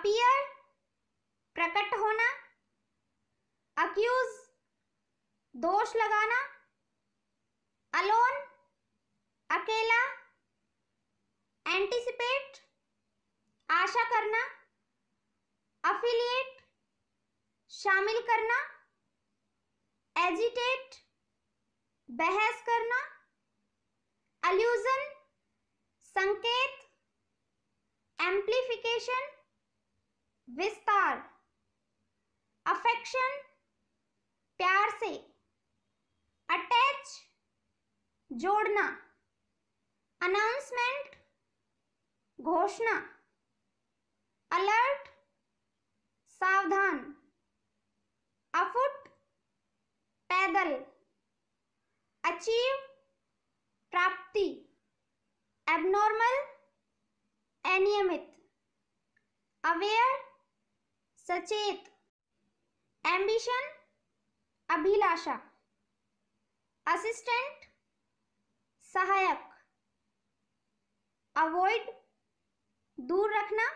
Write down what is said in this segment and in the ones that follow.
appear प्रकट होना accused दोष लगाना अलोन अकेला एंटिसिपेट आशा करना अफिलिएट शामिल करना एजिटेट बहस करना अल्यूजन संकेत एम्प्लीफिकेशन विस्तार अफेक्शन प्यार से अटैच जोड़ना अनाउंसमेंट घोषणा अलर्ट सावधान अफुट पैदल अचीव प्राप्ति एबनॉर्मल अनियमित अवेयर सचेत एम्बिशन अभिलाषा असिस्टेंट सहायक अवॉइड दूर रखना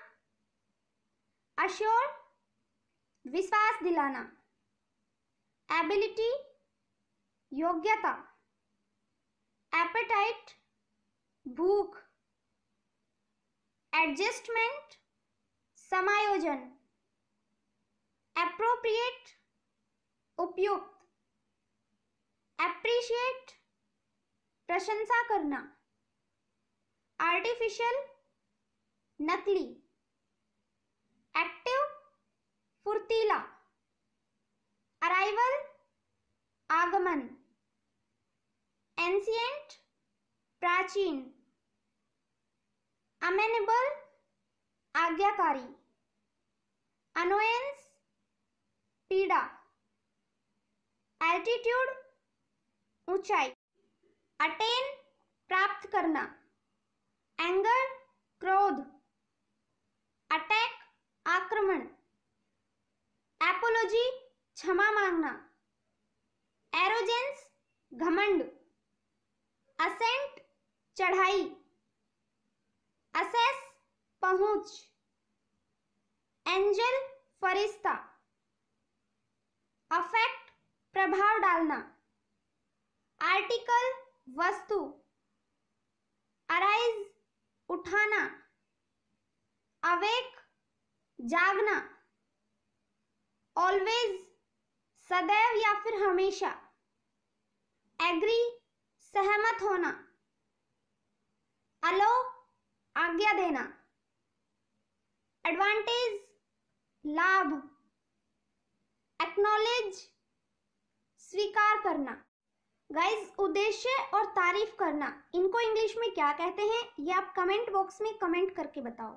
अश्योर विश्वास दिलाना एबिलिटी योग्यता एपेटाइट भूख एडजस्टमेंट समायोजन appropriate उपयुक्त appreciate प्रशंसा करना artificial नकली active फुर्तीला arrival आगमन ancient प्राचीन अमेनेबल आज्ञाकारी अनोयंस पीड़ा एल्टीट्यूड ऊंचाई अटेन प्राप्त करना एंगर क्रोध अटैक आक्रमण एपोलॉजी क्षमा मांगना एरोजेंस घमंड असेंट चढ़ाई असेस पहुंच एंजल फरिश्ता निकालना आर्टिकल वस्तु अराइज उठाना अवेक जागना ऑलवेज सदैव या फिर हमेशा एग्री सहमत होना अलो आज्ञा देना एडवांटेज लाभ एक्नॉलेज स्वीकार करना गाइज उद्देश्य और तारीफ करना इनको इंग्लिश में क्या कहते हैं ये आप कमेंट बॉक्स में कमेंट करके बताओ